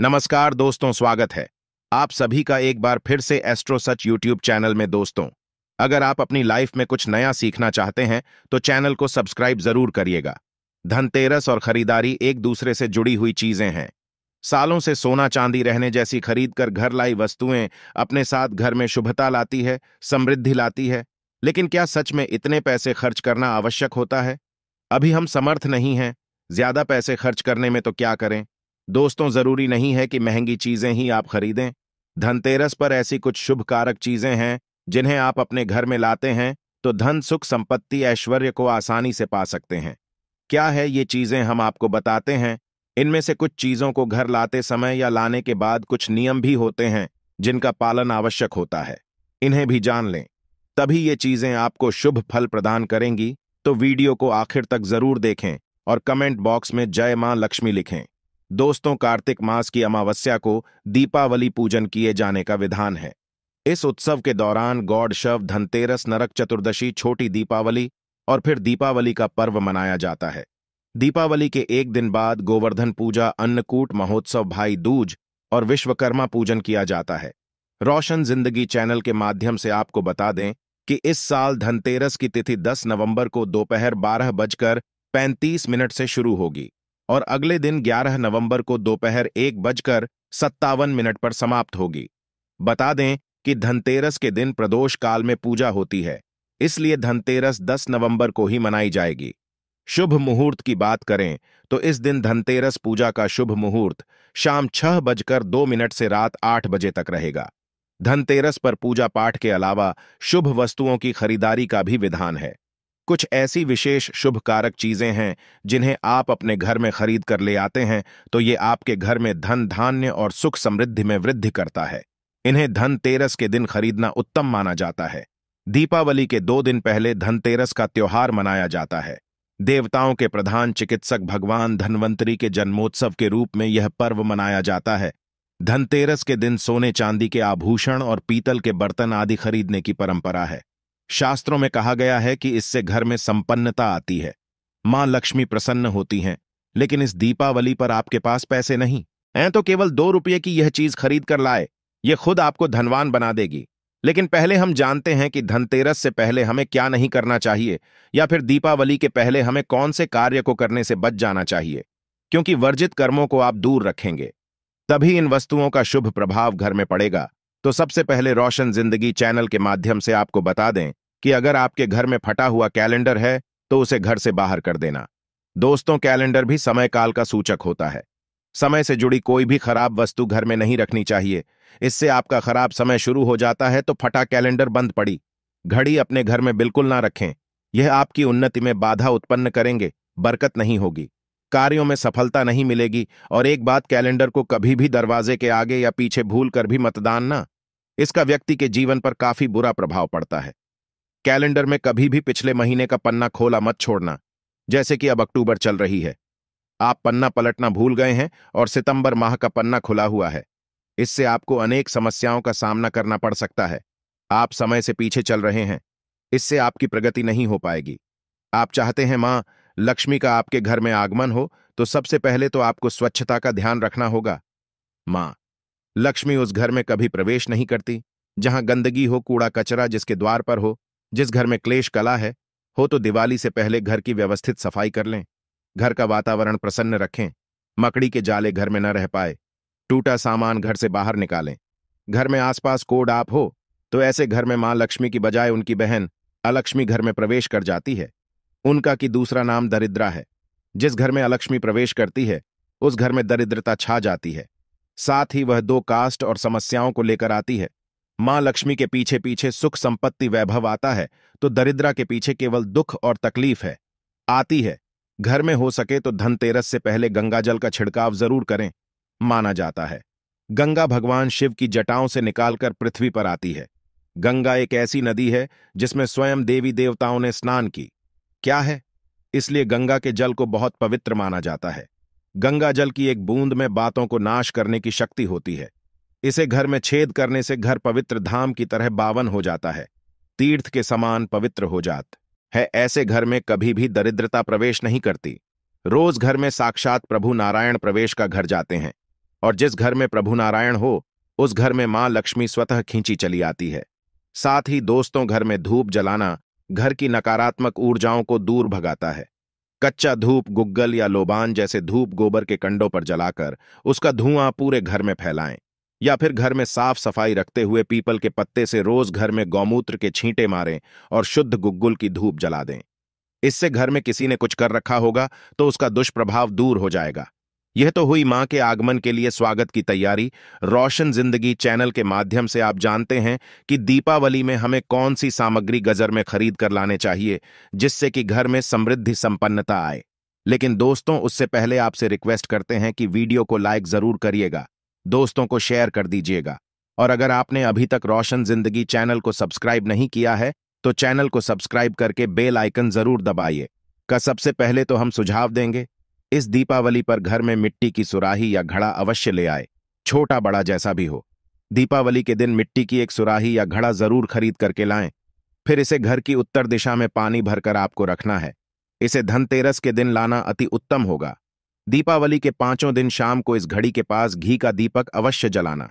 नमस्कार दोस्तों स्वागत है आप सभी का एक बार फिर से एस्ट्रो सच यूट्यूब चैनल में दोस्तों अगर आप अपनी लाइफ में कुछ नया सीखना चाहते हैं तो चैनल को सब्सक्राइब जरूर करिएगा धनतेरस और खरीदारी एक दूसरे से जुड़ी हुई चीजें हैं सालों से सोना चांदी रहने जैसी खरीद कर घर लाई वस्तुएं अपने साथ घर में शुभता लाती है समृद्धि लाती है लेकिन क्या सच में इतने पैसे खर्च करना आवश्यक होता है अभी हम समर्थ नहीं हैं ज्यादा पैसे खर्च करने में तो क्या करें दोस्तों जरूरी नहीं है कि महंगी चीजें ही आप खरीदें धनतेरस पर ऐसी कुछ शुभ कारक चीजें हैं जिन्हें आप अपने घर में लाते हैं तो धन सुख संपत्ति ऐश्वर्य को आसानी से पा सकते हैं क्या है ये चीजें हम आपको बताते हैं इनमें से कुछ चीजों को घर लाते समय या लाने के बाद कुछ नियम भी होते हैं जिनका पालन आवश्यक होता है इन्हें भी जान लें तभी ये चीजें आपको शुभ फल प्रदान करेंगी तो वीडियो को आखिर तक जरूर देखें और कमेंट बॉक्स में जय मां लक्ष्मी लिखें दोस्तों कार्तिक मास की अमावस्या को दीपावली पूजन किए जाने का विधान है इस उत्सव के दौरान गौड़ शव धनतेरस नरक चतुर्दशी छोटी दीपावली और फिर दीपावली का पर्व मनाया जाता है दीपावली के एक दिन बाद गोवर्धन पूजा अन्नकूट महोत्सव भाई दूज और विश्वकर्मा पूजन किया जाता है रोशन जिंदगी चैनल के माध्यम से आपको बता दें कि इस साल धनतेरस की तिथि 10 नवंबर को दोपहर बारह बजकर 35 मिनट से शुरू होगी और अगले दिन 11 नवंबर को दोपहर एक बजकर सत्तावन मिनट पर समाप्त होगी बता दें कि धनतेरस के दिन प्रदोष काल में पूजा होती है इसलिए धनतेरस 10 नवंबर को ही मनाई जाएगी शुभ मुहूर्त की बात करें तो इस दिन धनतेरस पूजा का शुभ मुहूर्त शाम छह बजकर दो मिनट से रात आठ बजे तक रहेगा धनतेरस पर पूजा पाठ के अलावा शुभ वस्तुओं की खरीदारी का भी विधान है कुछ ऐसी विशेष शुभ कारक चीजें हैं जिन्हें आप अपने घर में खरीद कर ले आते हैं तो ये आपके घर में धन धान्य और सुख समृद्धि में वृद्धि करता है इन्हें धनतेरस के दिन खरीदना उत्तम माना जाता है दीपावली के दो दिन पहले धनतेरस का त्यौहार मनाया जाता है देवताओं के प्रधान चिकित्सक भगवान धनवंतरी के जन्मोत्सव के रूप में यह पर्व मनाया जाता है धनतेरस के दिन सोने चांदी के आभूषण और पीतल के बर्तन आदि खरीदने की परंपरा है शास्त्रों में कहा गया है कि इससे घर में संपन्नता आती है मां लक्ष्मी प्रसन्न होती हैं लेकिन इस दीपावली पर आपके पास पैसे नहीं हैं तो केवल दो रुपये की यह चीज खरीद कर लाए ये खुद आपको धनवान बना देगी लेकिन पहले हम जानते हैं कि धनतेरस से पहले हमें क्या नहीं करना चाहिए या फिर दीपावली के पहले हमें कौन से कार्य को करने से बच जाना चाहिए क्योंकि वर्जित कर्मों को आप दूर रखेंगे तभी इन वस्तुओं का शुभ प्रभाव घर में पड़ेगा तो सबसे पहले रोशन जिंदगी चैनल के माध्यम से आपको बता दें कि अगर आपके घर में फटा हुआ कैलेंडर है तो उसे घर से बाहर कर देना दोस्तों कैलेंडर भी समय काल का सूचक होता है समय से जुड़ी कोई भी खराब वस्तु घर में नहीं रखनी चाहिए इससे आपका खराब समय शुरू हो जाता है तो फटा कैलेंडर बंद पड़ी घड़ी अपने घर में बिल्कुल ना रखें यह आपकी उन्नति में बाधा उत्पन्न करेंगे बरकत नहीं होगी कार्यों में सफलता नहीं मिलेगी और एक बात कैलेंडर को कभी भी दरवाजे के आगे या पीछे भूल कर भी मतदान ना इसका व्यक्ति के जीवन पर काफी बुरा प्रभाव पड़ता है कैलेंडर में कभी भी पिछले महीने का पन्ना खोला मत छोड़ना जैसे कि अब अक्टूबर चल रही है आप पन्ना पलटना भूल गए हैं और सितंबर माह का पन्ना खुला हुआ है इससे आपको अनेक समस्याओं का सामना करना पड़ सकता है आप समय से पीछे चल रहे हैं इससे आपकी प्रगति नहीं हो पाएगी आप चाहते हैं मां लक्ष्मी का आपके घर में आगमन हो तो सबसे पहले तो आपको स्वच्छता का ध्यान रखना होगा मां लक्ष्मी उस घर में कभी प्रवेश नहीं करती जहां गंदगी हो कूड़ा कचरा जिसके द्वार पर हो जिस घर में क्लेश कला है हो तो दिवाली से पहले घर की व्यवस्थित सफाई कर लें घर का वातावरण प्रसन्न रखें मकड़ी के जाले घर में न रह पाए टूटा सामान घर से बाहर निकालें घर में आसपास कोड आप हो तो ऐसे घर में मां लक्ष्मी की बजाय उनकी बहन अलक्ष्मी घर में प्रवेश कर जाती है उनका की दूसरा नाम दरिद्रा है जिस घर में अलक्ष्मी प्रवेश करती है उस घर में दरिद्रता छा जाती है साथ ही वह दो कास्ट और समस्याओं को लेकर आती है मां लक्ष्मी के पीछे पीछे सुख संपत्ति वैभव आता है तो दरिद्रा के पीछे केवल दुख और तकलीफ है आती है घर में हो सके तो धनतेरस से पहले गंगाजल का छिड़काव जरूर करें माना जाता है गंगा भगवान शिव की जटाओं से निकालकर पृथ्वी पर आती है गंगा एक ऐसी नदी है जिसमें स्वयं देवी देवताओं ने स्नान की क्या है इसलिए गंगा के जल को बहुत पवित्र माना जाता है गंगा जल की एक बूंद में बातों को नाश करने की शक्ति होती है इसे घर में छेद करने से घर पवित्र धाम की तरह बावन हो जाता है तीर्थ के समान पवित्र हो जात है ऐसे घर में कभी भी दरिद्रता प्रवेश नहीं करती रोज घर में साक्षात प्रभु नारायण प्रवेश का घर जाते हैं और जिस घर में प्रभु नारायण हो उस घर में मां लक्ष्मी स्वतः खींची चली आती है साथ ही दोस्तों घर में धूप जलाना घर की नकारात्मक ऊर्जाओं को दूर भगाता है कच्चा धूप गुग्गल या लोबान जैसे धूप गोबर के कंडों पर जलाकर उसका धुआं पूरे घर में फैलाएं या फिर घर में साफ सफाई रखते हुए पीपल के पत्ते से रोज घर में गौमूत्र के छींटे मारें और शुद्ध गुग्गुल की धूप जला दें इससे घर में किसी ने कुछ कर रखा होगा तो उसका दुष्प्रभाव दूर हो जाएगा यह तो हुई मां के आगमन के लिए स्वागत की तैयारी रोशन जिंदगी चैनल के माध्यम से आप जानते हैं कि दीपावली में हमें कौन सी सामग्री गजर में खरीद कर लाने चाहिए जिससे कि घर में समृद्धि संपन्नता आए लेकिन दोस्तों उससे पहले आपसे रिक्वेस्ट करते हैं कि वीडियो को लाइक जरूर करिएगा दोस्तों को शेयर कर दीजिएगा और अगर आपने अभी तक रोशन जिंदगी चैनल को सब्सक्राइब नहीं किया है तो चैनल को सब्सक्राइब करके बेल आइकन जरूर दबाइए का सबसे पहले तो हम सुझाव देंगे इस दीपावली पर घर में मिट्टी की सुराही या घड़ा अवश्य ले आए छोटा बड़ा जैसा भी हो दीपावली के दिन मिट्टी की एक सुराही या घड़ा जरूर खरीद करके लाएं फिर इसे घर की उत्तर दिशा में पानी भरकर आपको रखना है इसे धनतेरस के दिन लाना अति उत्तम होगा दीपावली के पांचों दिन शाम को इस घड़ी के पास घी का दीपक अवश्य जलाना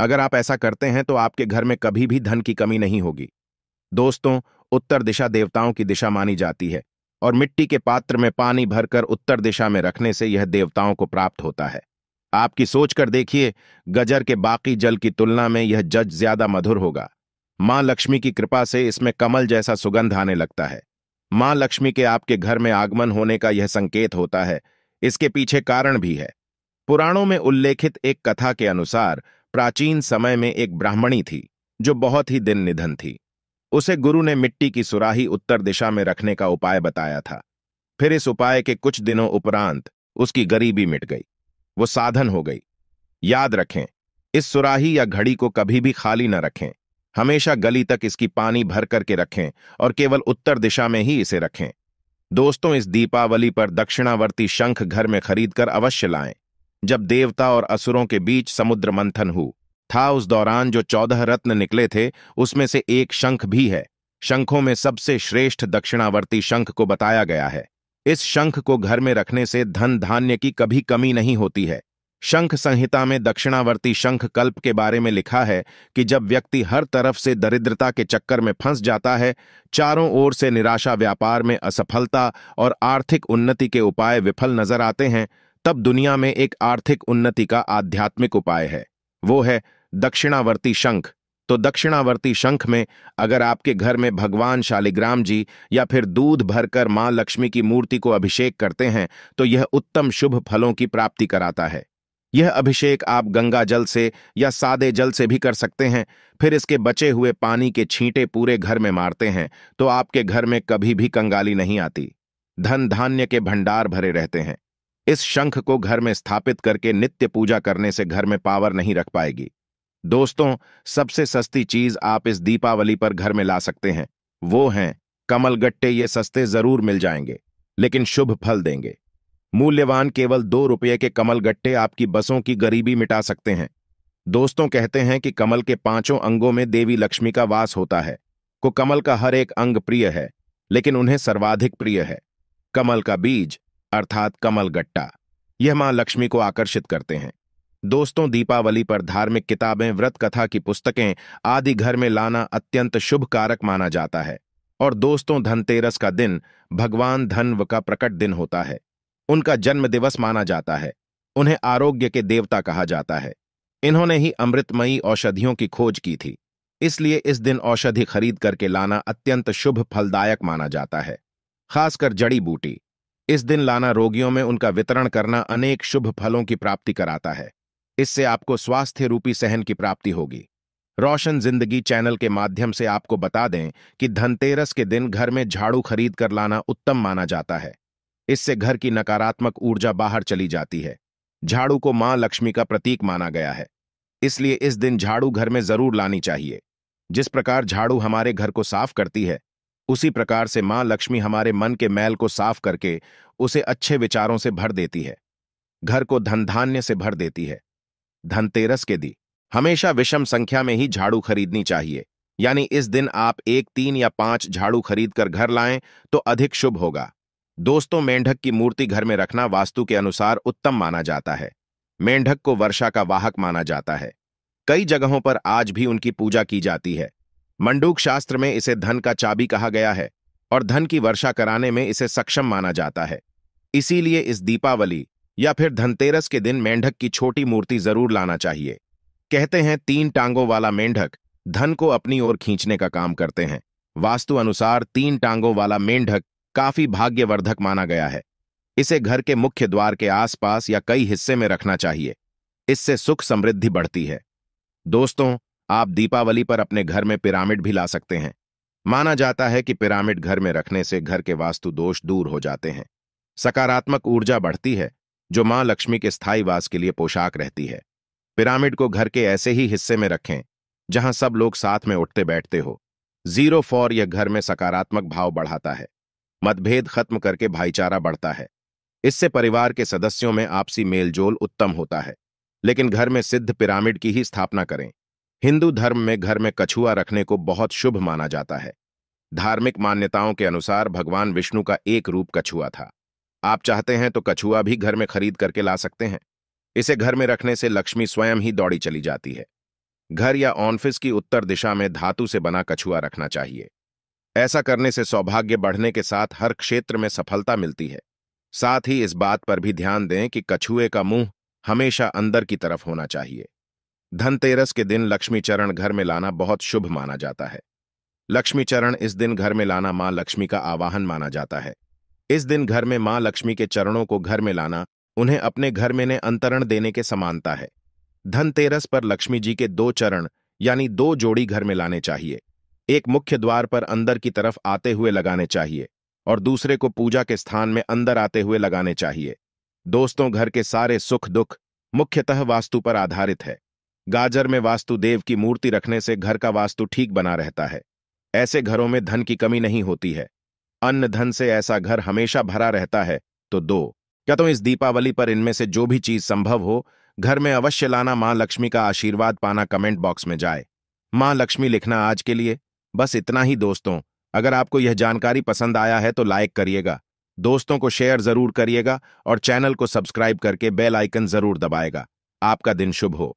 अगर आप ऐसा करते हैं तो आपके घर में कभी भी धन की कमी नहीं होगी दोस्तों उत्तर दिशा देवताओं की दिशा मानी जाती है और मिट्टी के पात्र में पानी भरकर उत्तर दिशा में रखने से यह देवताओं को प्राप्त होता है आपकी सोच कर देखिए गजर के बाकी जल की तुलना में यह जज ज्यादा मधुर होगा मां लक्ष्मी की कृपा से इसमें कमल जैसा सुगंध आने लगता है मां लक्ष्मी के आपके घर में आगमन होने का यह संकेत होता है इसके पीछे कारण भी है पुराणों में उल्लेखित एक कथा के अनुसार प्राचीन समय में एक ब्राह्मणी थी जो बहुत ही दिन निधन थी उसे गुरु ने मिट्टी की सुराही उत्तर दिशा में रखने का उपाय बताया था फिर इस उपाय के कुछ दिनों उपरांत उसकी गरीबी मिट गई वो साधन हो गई याद रखें इस सुराही या घड़ी को कभी भी खाली न रखें हमेशा गली तक इसकी पानी भर करके रखें और केवल उत्तर दिशा में ही इसे रखें दोस्तों इस दीपावली पर दक्षिणावर्ती शंख घर में खरीदकर अवश्य लाएं जब देवता और असुरों के बीच समुद्र मंथन हुआ था उस दौरान जो चौदह रत्न निकले थे उसमें से एक शंख भी है शंखों में सबसे श्रेष्ठ दक्षिणावर्ती शंख को बताया गया है इस शंख को घर में रखने से धन धान्य की कभी कमी नहीं होती है शंख संहिता में दक्षिणावर्ती शंख कल्प के बारे में लिखा है कि जब व्यक्ति हर तरफ से दरिद्रता के चक्कर में फंस जाता है चारों ओर से निराशा व्यापार में असफलता और आर्थिक उन्नति के उपाय विफल नजर आते हैं तब दुनिया में एक आर्थिक उन्नति का आध्यात्मिक उपाय है वो है दक्षिणावर्ती शंख तो दक्षिणावर्ती शंख में अगर आपके घर में भगवान शालिग्राम जी या फिर दूध भरकर मां लक्ष्मी की मूर्ति को अभिषेक करते हैं तो यह उत्तम शुभ फलों की प्राप्ति कराता है यह अभिषेक आप गंगा जल से या सादे जल से भी कर सकते हैं फिर इसके बचे हुए पानी के छींटे पूरे घर में मारते हैं तो आपके घर में कभी भी कंगाली नहीं आती धन धान्य के भंडार भरे रहते हैं इस शंख को घर में स्थापित करके नित्य पूजा करने से घर में पावर नहीं रख पाएगी दोस्तों सबसे सस्ती चीज आप इस दीपावली पर घर में ला सकते हैं वो हैं कमलगट्टे ये सस्ते जरूर मिल जाएंगे लेकिन शुभ फल देंगे मूल्यवान केवल दो रुपये के कमलगट्टे आपकी बसों की गरीबी मिटा सकते हैं दोस्तों कहते हैं कि कमल के पांचों अंगों में देवी लक्ष्मी का वास होता है को कमल का हर एक अंग प्रिय है लेकिन उन्हें सर्वाधिक प्रिय है कमल का बीज अर्थात कमल गट्टा यह मां लक्ष्मी को आकर्षित करते हैं दोस्तों दीपावली पर धार्मिक किताबें व्रत कथा की पुस्तकें आदि घर में लाना अत्यंत शुभ कारक माना जाता है और दोस्तों धनतेरस का दिन भगवान धन्व का प्रकट दिन होता है उनका जन्म दिवस माना जाता है उन्हें आरोग्य के देवता कहा जाता है इन्होंने ही अमृतमयी औषधियों की खोज की थी इसलिए इस दिन औषधि खरीद करके लाना अत्यंत शुभ फलदायक माना जाता है खासकर जड़ी बूटी इस दिन लाना रोगियों में उनका वितरण करना अनेक शुभ फलों की प्राप्ति कराता है इससे आपको स्वास्थ्य रूपी सहन की प्राप्ति होगी रोशन जिंदगी चैनल के माध्यम से आपको बता दें कि धनतेरस के दिन घर में झाड़ू खरीद कर लाना उत्तम माना जाता है इससे घर की नकारात्मक ऊर्जा बाहर चली जाती है झाड़ू को मां लक्ष्मी का प्रतीक माना गया है इसलिए इस दिन झाड़ू घर में जरूर लानी चाहिए जिस प्रकार झाड़ू हमारे घर को साफ करती है उसी प्रकार से मां लक्ष्मी हमारे मन के मैल को साफ करके उसे अच्छे विचारों से भर देती है घर को धन धान्य से भर देती है धनतेरस के दी हमेशा विषम संख्या में ही झाड़ू खरीदनी चाहिए यानी इस दिन आप एक तीन या पांच झाड़ू खरीद कर घर लाएं तो अधिक शुभ होगा दोस्तों मेंढक की मूर्ति घर में रखना वास्तु के अनुसार उत्तम माना जाता है मेंढक को वर्षा का वाहक माना जाता है कई जगहों पर आज भी उनकी पूजा की जाती है मंडूक शास्त्र में इसे धन का चाबी कहा गया है और धन की वर्षा कराने में इसे सक्षम माना जाता है इसीलिए इस दीपावली या फिर धनतेरस के दिन मेंढक की छोटी मूर्ति जरूर लाना चाहिए कहते हैं तीन टांगों वाला मेंढक धन को अपनी ओर खींचने का काम करते हैं वास्तु अनुसार तीन टांगों वाला मेंढक काफी भाग्यवर्धक माना गया है इसे घर के मुख्य द्वार के आसपास या कई हिस्से में रखना चाहिए इससे सुख समृद्धि बढ़ती है दोस्तों आप दीपावली पर अपने घर में पिरामिड भी ला सकते हैं माना जाता है कि पिरामिड घर में रखने से घर के वास्तु दोष दूर हो जाते हैं सकारात्मक ऊर्जा बढ़ती है जो मां लक्ष्मी के स्थायी वास के लिए पोशाक रहती है पिरामिड को घर के ऐसे ही हिस्से में रखें जहां सब लोग साथ में उठते बैठते हो जीरो फॉर यह घर में सकारात्मक भाव बढ़ाता है मतभेद खत्म करके भाईचारा बढ़ता है इससे परिवार के सदस्यों में आपसी मेलजोल उत्तम होता है लेकिन घर में सिद्ध पिरामिड की ही स्थापना करें हिंदू धर्म में घर में कछुआ रखने को बहुत शुभ माना जाता है धार्मिक मान्यताओं के अनुसार भगवान विष्णु का एक रूप कछुआ था आप चाहते हैं तो कछुआ भी घर में खरीद करके ला सकते हैं इसे घर में रखने से लक्ष्मी स्वयं ही दौड़ी चली जाती है घर या ऑनफिस की उत्तर दिशा में धातु से बना कछुआ रखना चाहिए ऐसा करने से सौभाग्य बढ़ने के साथ हर क्षेत्र में सफलता मिलती है साथ ही इस बात पर भी ध्यान दें कि कछुए का मुंह हमेशा अंदर की तरफ होना चाहिए धनतेरस के दिन लक्ष्मीचरण घर में लाना बहुत शुभ माना जाता है लक्ष्मीचरण इस दिन घर में लाना मां लक्ष्मी का आवाहन माना जाता है इस दिन घर में मां लक्ष्मी के चरणों को घर में लाना उन्हें अपने घर में ने अंतरण देने के समानता है धनतेरस पर लक्ष्मी जी के दो चरण यानी दो जोड़ी घर में लाने चाहिए एक मुख्य द्वार पर अंदर की तरफ आते हुए लगाने चाहिए और दूसरे को पूजा के स्थान में अंदर आते हुए लगाने चाहिए दोस्तों घर के सारे सुख दुख मुख्यतः वास्तु पर आधारित है गाजर में वास्तुदेव की मूर्ति रखने से घर का वास्तु ठीक बना रहता है ऐसे घरों में धन की कमी नहीं होती है अन्न धन से ऐसा घर हमेशा भरा रहता है तो दो क्या तुम तो इस दीपावली पर इनमें से जो भी चीज संभव हो घर में अवश्य लाना मां लक्ष्मी का आशीर्वाद पाना कमेंट बॉक्स में जाए मां लक्ष्मी लिखना आज के लिए बस इतना ही दोस्तों अगर आपको यह जानकारी पसंद आया है तो लाइक करिएगा दोस्तों को शेयर जरूर करिएगा और चैनल को सब्सक्राइब करके बेल आइकन जरूर दबाएगा आपका दिन शुभ हो